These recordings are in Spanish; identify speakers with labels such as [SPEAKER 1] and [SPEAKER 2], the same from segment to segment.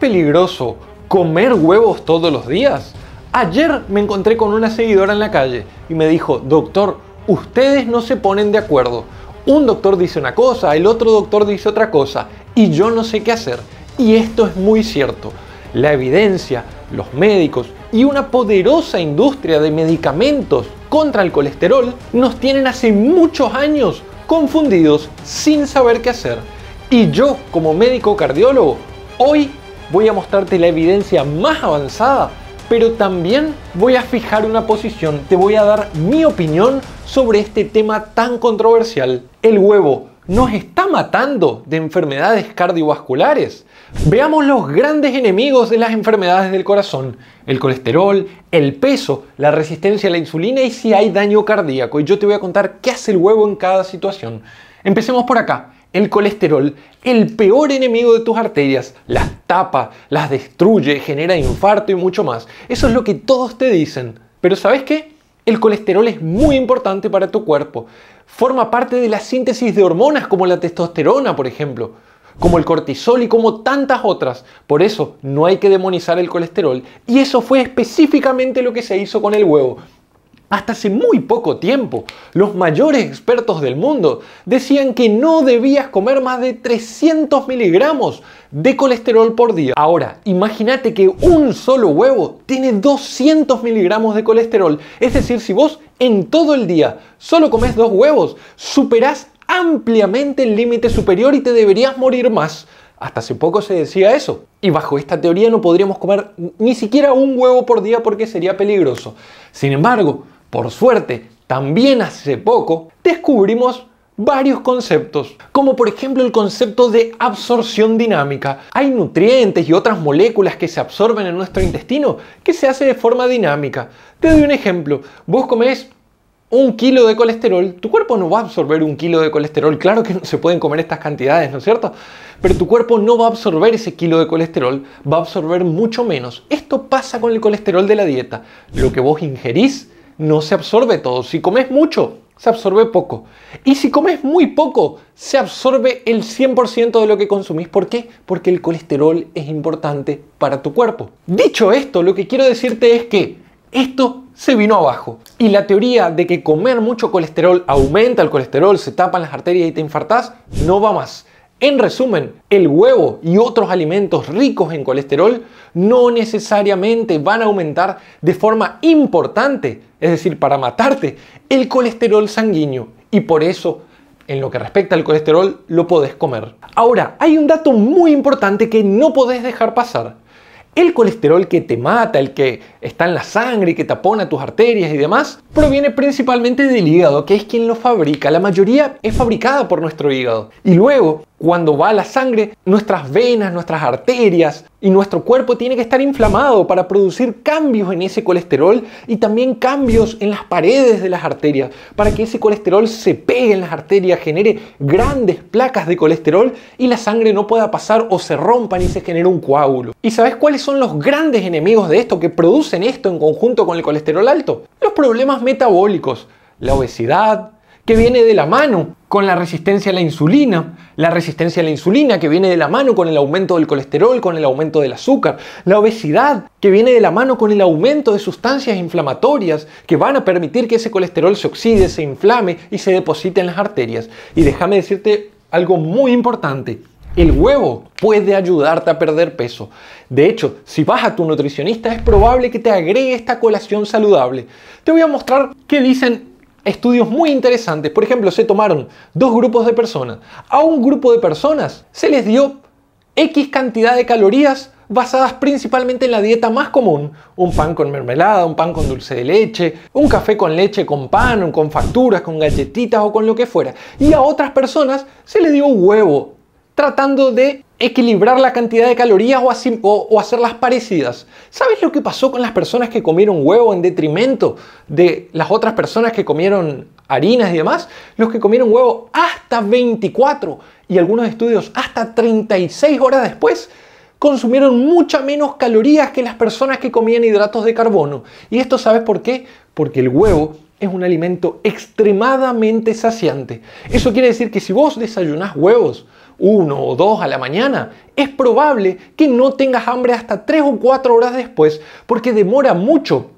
[SPEAKER 1] peligroso comer huevos todos los días? Ayer me encontré con una seguidora en la calle y me dijo, doctor, ustedes no se ponen de acuerdo. Un doctor dice una cosa, el otro doctor dice otra cosa y yo no sé qué hacer. Y esto es muy cierto. La evidencia, los médicos y una poderosa industria de medicamentos contra el colesterol nos tienen hace muchos años confundidos sin saber qué hacer. Y yo, como médico cardiólogo, hoy voy a mostrarte la evidencia más avanzada, pero también voy a fijar una posición, te voy a dar mi opinión sobre este tema tan controversial. El huevo nos está matando de enfermedades cardiovasculares. Veamos los grandes enemigos de las enfermedades del corazón, el colesterol, el peso, la resistencia a la insulina y si hay daño cardíaco. Y yo te voy a contar qué hace el huevo en cada situación. Empecemos por acá. El colesterol, el peor enemigo de tus arterias, las tapa, las destruye, genera infarto y mucho más. Eso es lo que todos te dicen. Pero ¿sabes qué? El colesterol es muy importante para tu cuerpo. Forma parte de la síntesis de hormonas como la testosterona, por ejemplo, como el cortisol y como tantas otras. Por eso no hay que demonizar el colesterol. Y eso fue específicamente lo que se hizo con el huevo. Hasta hace muy poco tiempo, los mayores expertos del mundo decían que no debías comer más de 300 miligramos de colesterol por día. Ahora, imagínate que un solo huevo tiene 200 miligramos de colesterol. Es decir, si vos en todo el día solo comes dos huevos, superás ampliamente el límite superior y te deberías morir más. Hasta hace poco se decía eso. Y bajo esta teoría no podríamos comer ni siquiera un huevo por día porque sería peligroso. Sin embargo, por suerte, también hace poco descubrimos varios conceptos, como por ejemplo el concepto de absorción dinámica. Hay nutrientes y otras moléculas que se absorben en nuestro intestino que se hace de forma dinámica. Te doy un ejemplo, vos comés un kilo de colesterol, tu cuerpo no va a absorber un kilo de colesterol, claro que no se pueden comer estas cantidades, ¿no es cierto? Pero tu cuerpo no va a absorber ese kilo de colesterol, va a absorber mucho menos. Esto pasa con el colesterol de la dieta. Lo que vos ingerís no se absorbe todo. Si comes mucho, se absorbe poco. Y si comes muy poco, se absorbe el 100% de lo que consumís. ¿Por qué? Porque el colesterol es importante para tu cuerpo. Dicho esto, lo que quiero decirte es que esto se vino abajo. Y la teoría de que comer mucho colesterol aumenta el colesterol, se tapan las arterias y te infartás, no va más. En resumen, el huevo y otros alimentos ricos en colesterol no necesariamente van a aumentar de forma importante, es decir, para matarte, el colesterol sanguíneo. Y por eso en lo que respecta al colesterol, lo podés comer. Ahora, hay un dato muy importante que no podés dejar pasar. El colesterol que te mata, el que está en la sangre y que tapona tus arterias y demás, proviene principalmente del hígado, que es quien lo fabrica. La mayoría es fabricada por nuestro hígado. Y luego, cuando va a la sangre, nuestras venas, nuestras arterias, y nuestro cuerpo tiene que estar inflamado para producir cambios en ese colesterol y también cambios en las paredes de las arterias, para que ese colesterol se pegue en las arterias, genere grandes placas de colesterol y la sangre no pueda pasar o se rompa y se genere un coágulo. ¿Y sabes cuáles son los grandes enemigos de esto que producen esto en conjunto con el colesterol alto? Los problemas metabólicos, la obesidad, que viene de la mano con la resistencia a la insulina, la resistencia a la insulina que viene de la mano con el aumento del colesterol, con el aumento del azúcar, la obesidad que viene de la mano con el aumento de sustancias inflamatorias que van a permitir que ese colesterol se oxide, se inflame y se deposite en las arterias. Y déjame decirte algo muy importante. El huevo puede ayudarte a perder peso. De hecho, si vas a tu nutricionista es probable que te agregue esta colación saludable. Te voy a mostrar qué dicen estudios muy interesantes. Por ejemplo, se tomaron dos grupos de personas. A un grupo de personas se les dio X cantidad de calorías basadas principalmente en la dieta más común. Un pan con mermelada, un pan con dulce de leche, un café con leche con pan, con facturas, con galletitas o con lo que fuera. Y a otras personas se les dio huevo, tratando de equilibrar la cantidad de calorías o, hacerlas parecidas. ¿Sabes lo que pasó con las personas que comieron huevo en detrimento de las otras personas que comieron harinas y demás? Los que comieron huevo hasta 24 y algunos estudios hasta 36 horas después consumieron mucha menos calorías que las personas que comían hidratos de carbono. ¿Y esto sabes por qué? Porque el huevo es un alimento extremadamente saciante. Eso quiere decir que si vos desayunás huevos, 1 o 2 a la mañana, es probable que no tengas hambre hasta 3 o 4 horas después porque demora mucho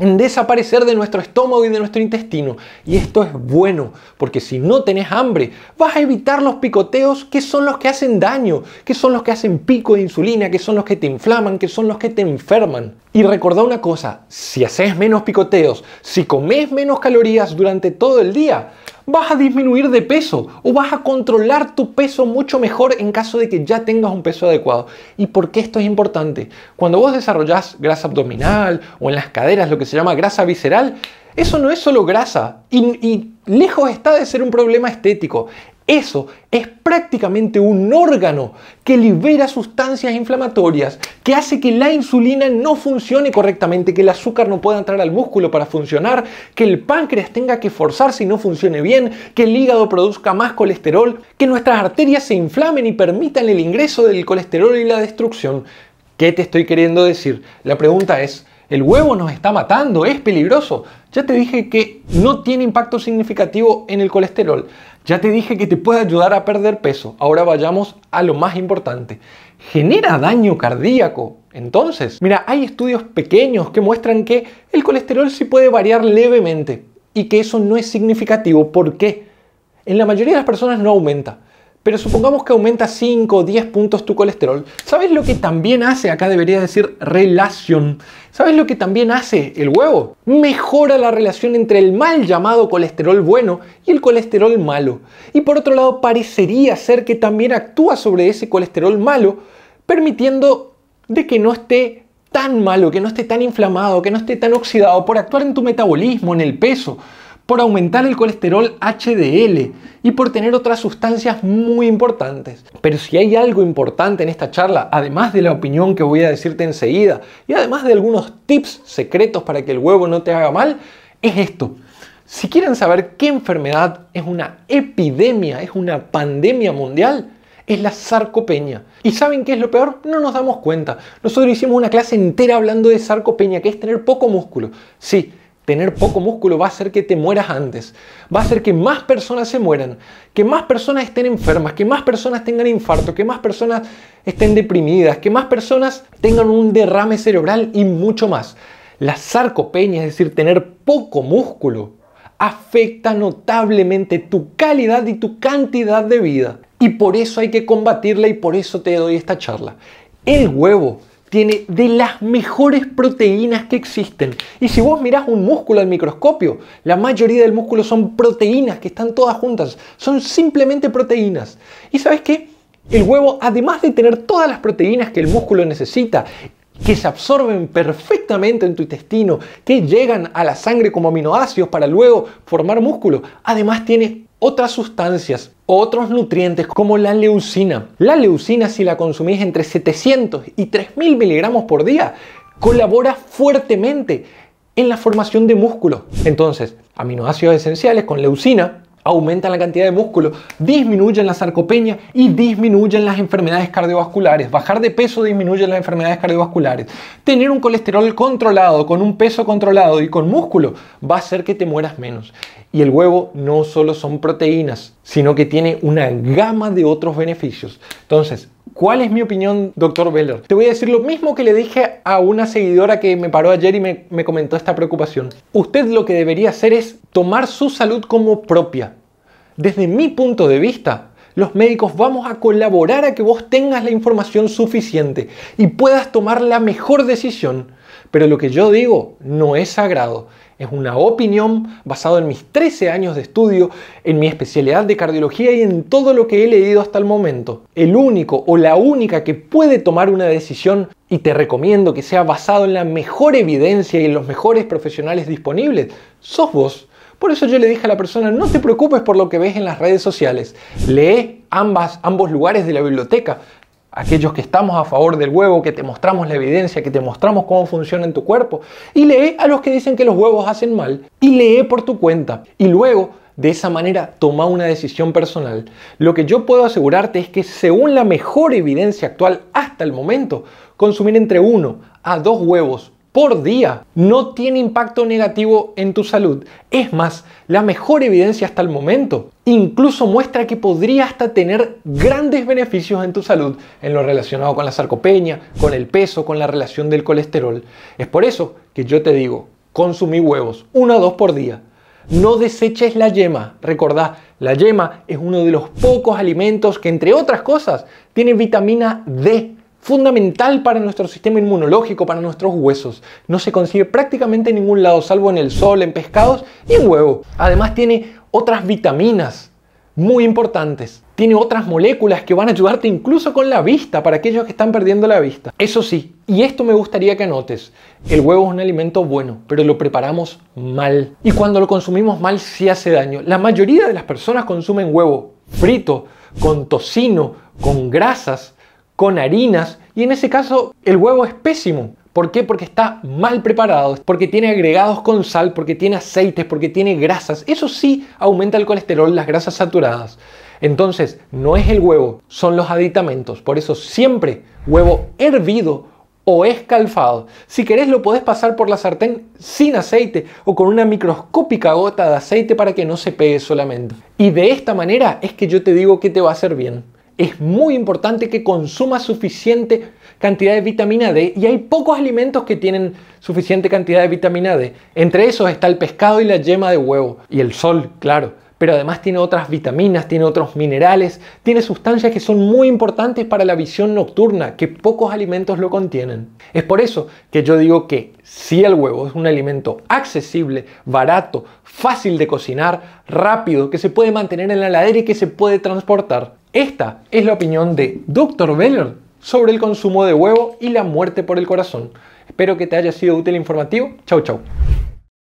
[SPEAKER 1] en desaparecer de nuestro estómago y de nuestro intestino. Y esto es bueno, porque si no tenés hambre, vas a evitar los picoteos que son los que hacen daño, que son los que hacen pico de insulina, que son los que te inflaman, que son los que te enferman. Y recordá una cosa, si haces menos picoteos, si comes menos calorías durante todo el día, vas a disminuir de peso o vas a controlar tu peso mucho mejor en caso de que ya tengas un peso adecuado. ¿Y por qué esto es importante? Cuando vos desarrollás grasa abdominal o en las caderas lo que se llama grasa visceral, eso no es solo grasa y lejos está de ser un problema estético. Eso es prácticamente un órgano que libera sustancias inflamatorias, que hace que la insulina no funcione correctamente, que el azúcar no pueda entrar al músculo para funcionar, que el páncreas tenga que forzarse y no funcione bien, que el hígado produzca más colesterol, que nuestras arterias se inflamen y permitan el ingreso del colesterol y la destrucción. ¿Qué te estoy queriendo decir? La pregunta es, ¿el huevo nos está matando? ¿Es peligroso? Ya te dije que no tiene impacto significativo en el colesterol. Ya te dije que te puede ayudar a perder peso. Ahora vayamos a lo más importante. Genera daño cardíaco. Entonces, mira, hay estudios pequeños que muestran que el colesterol sí puede variar levemente y que eso no es significativo. ¿Por qué? En la mayoría de las personas no aumenta. Pero supongamos que aumenta 5 o 10 puntos tu colesterol. ¿Sabes lo que también hace? Acá debería decir relación. ¿Sabes lo que también hace el huevo? Mejora la relación entre el mal llamado colesterol bueno y el colesterol malo. Y por otro lado, parecería ser que también actúa sobre ese colesterol malo, permitiendo de que no esté tan malo, que no esté tan inflamado, que no esté tan oxidado por actuar en tu metabolismo, en el peso por aumentar el colesterol HDL y por tener otras sustancias muy importantes. Pero si hay algo importante en esta charla, además de la opinión que voy a decirte enseguida y además de algunos tips secretos para que el huevo no te haga mal, es esto. Si quieren saber qué enfermedad es una epidemia, es una pandemia mundial, es la sarcopenia. ¿Y saben qué es lo peor? No nos damos cuenta. Nosotros hicimos una clase entera hablando de sarcopenia, que es tener poco músculo. Sí, tener poco músculo va a hacer que te mueras antes, va a hacer que más personas se mueran, que más personas estén enfermas, que más personas tengan infarto, que más personas estén deprimidas, que más personas tengan un derrame cerebral y mucho más. La sarcopenia, es decir, tener poco músculo, afecta notablemente tu calidad y tu cantidad de vida. Y por eso hay que combatirla y por eso te doy esta charla. El huevo tiene de las mejores proteínas que existen. Y si vos mirás un músculo al microscopio, la mayoría del músculo son proteínas que están todas juntas. Son simplemente proteínas. ¿Y sabes qué? El huevo, además de tener todas las proteínas que el músculo necesita, que se absorben perfectamente en tu intestino, que llegan a la sangre como aminoácidos para luego formar músculo, además tiene otras sustancias otros nutrientes como la leucina. La leucina, si la consumís entre 700 y 3000 miligramos por día, colabora fuertemente en la formación de músculo. Entonces, aminoácidos esenciales con leucina aumentan la cantidad de músculo, disminuyen la sarcopenia y disminuyen las enfermedades cardiovasculares. Bajar de peso disminuye las enfermedades cardiovasculares. Tener un colesterol controlado, con un peso controlado y con músculo, va a hacer que te mueras menos y el huevo no solo son proteínas, sino que tiene una gama de otros beneficios. Entonces, ¿cuál es mi opinión, doctor Veller? Te voy a decir lo mismo que le dije a una seguidora que me paró ayer y me, me comentó esta preocupación. Usted lo que debería hacer es tomar su salud como propia. Desde mi punto de vista, los médicos vamos a colaborar a que vos tengas la información suficiente y puedas tomar la mejor decisión. Pero lo que yo digo no es sagrado. Es una opinión basada en mis 13 años de estudio, en mi especialidad de cardiología y en todo lo que he leído hasta el momento. El único o la única que puede tomar una decisión, y te recomiendo que sea basado en la mejor evidencia y en los mejores profesionales disponibles, sos vos. Por eso yo le dije a la persona, no te preocupes por lo que ves en las redes sociales, lee ambas, ambos lugares de la biblioteca. Aquellos que estamos a favor del huevo, que te mostramos la evidencia, que te mostramos cómo funciona en tu cuerpo. Y lee a los que dicen que los huevos hacen mal. Y lee por tu cuenta. Y luego de esa manera, toma una decisión personal. Lo que yo puedo asegurarte es que según la mejor evidencia actual hasta el momento, consumir entre uno a dos huevos por día no tiene impacto negativo en tu salud. Es más, la mejor evidencia hasta el momento incluso muestra que podría hasta tener grandes beneficios en tu salud en lo relacionado con la sarcopenia, con el peso, con la relación del colesterol. Es por eso que yo te digo, consumí huevos, uno o dos por día. No deseches la yema. Recordá, la yema es uno de los pocos alimentos que, entre otras cosas, tiene vitamina D fundamental para nuestro sistema inmunológico, para nuestros huesos. No se consigue prácticamente en ningún lado, salvo en el sol, en pescados y en huevo. Además tiene otras vitaminas muy importantes. Tiene otras moléculas que van a ayudarte incluso con la vista, para aquellos que están perdiendo la vista. Eso sí, y esto me gustaría que notes. el huevo es un alimento bueno, pero lo preparamos mal. Y cuando lo consumimos mal sí hace daño. La mayoría de las personas consumen huevo frito, con tocino, con grasas, con harinas y en ese caso el huevo es pésimo. ¿Por qué? Porque está mal preparado, porque tiene agregados con sal, porque tiene aceites, porque tiene grasas. Eso sí aumenta el colesterol, las grasas saturadas. Entonces, no es el huevo, son los aditamentos. Por eso siempre huevo hervido o escalfado. Si querés lo podés pasar por la sartén sin aceite o con una microscópica gota de aceite para que no se pegue solamente. Y de esta manera es que yo te digo que te va a hacer bien es muy importante que consuma suficiente cantidad de vitamina D y hay pocos alimentos que tienen suficiente cantidad de vitamina D. Entre esos está el pescado y la yema de huevo y el sol, claro. Pero además tiene otras vitaminas, tiene otros minerales, tiene sustancias que son muy importantes para la visión nocturna, que pocos alimentos lo contienen. Es por eso que yo digo que si el huevo es un alimento accesible, barato, fácil de cocinar, rápido, que se puede mantener en la heladera y que se puede transportar. Esta es la opinión de Dr. Beller sobre el consumo de huevo y la muerte por el corazón. Espero que te haya sido útil e informativo. Chau, chau.